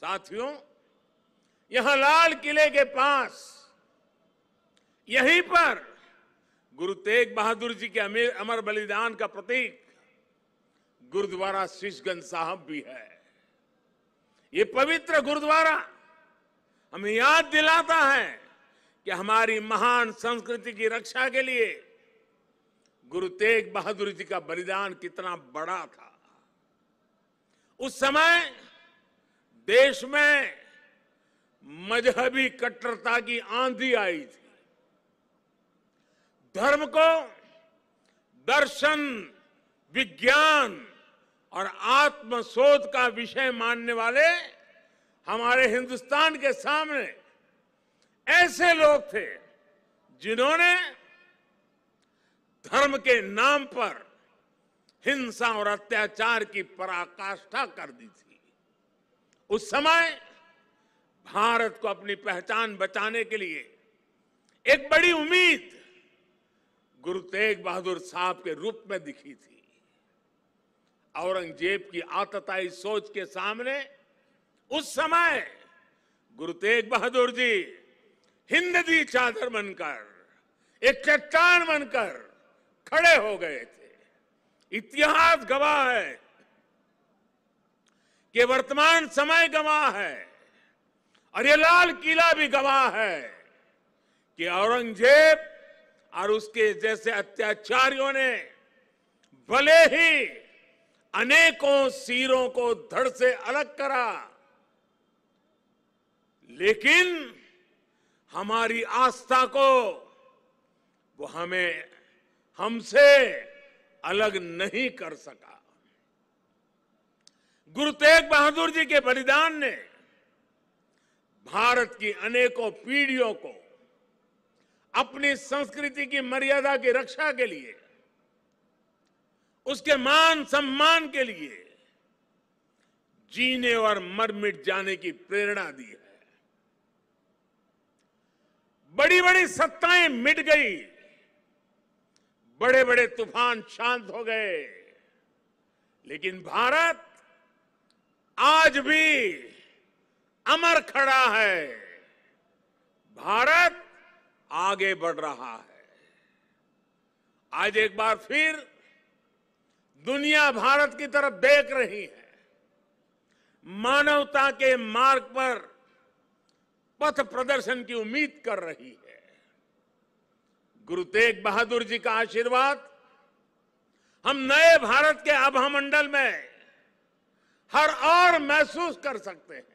साथियों यहां लाल किले के पास यहीं पर गुरु तेग बहादुर जी के अमर बलिदान का प्रतीक गुरुद्वारा शीशगंज साहब भी है ये पवित्र गुरुद्वारा हमें याद दिलाता है कि हमारी महान संस्कृति की रक्षा के लिए गुरु तेग बहादुर जी का बलिदान कितना बड़ा था उस समय देश में मजहबी कट्टरता की आंधी आई थी धर्म को दर्शन विज्ञान और आत्मशोध का विषय मानने वाले हमारे हिंदुस्तान के सामने ऐसे लोग थे जिन्होंने धर्म के नाम पर हिंसा और अत्याचार की पराकाष्ठा कर दी थी उस समय भारत को अपनी पहचान बचाने के लिए एक बड़ी उम्मीद गुरु तेग बहादुर साहब के रूप में दिखी थी औरंगजेब की आतताई सोच के सामने उस समय गुरु तेग बहादुर जी हिंद चादर बनकर एक चट्टान बनकर खड़े हो गए थे इतिहास गवाह है कि वर्तमान समय गवाह है और ये लाल किला भी गवाह है कि औरंगजेब और उसके जैसे अत्याचारियों ने भले ही अनेकों सिरों को धड़ से अलग करा लेकिन हमारी आस्था को वो हमें हमसे अलग नहीं कर सका गुरु तेग बहादुर जी के बलिदान ने भारत की अनेकों पीढ़ियों को अपनी संस्कृति की मर्यादा की रक्षा के लिए उसके मान सम्मान के लिए जीने और मर मिट जाने की प्रेरणा दी है बड़ी बड़ी सत्ताएं मिट गई बड़े बड़े तूफान शांत हो गए लेकिन भारत आज भी अमर खड़ा है भारत आगे बढ़ रहा है आज एक बार फिर दुनिया भारत की तरफ देख रही है मानवता के मार्ग पर पथ प्रदर्शन की उम्मीद कर रही है गुरु तेग बहादुर जी का आशीर्वाद हम नए भारत के आभा मंडल में हर और महसूस कर सकते हैं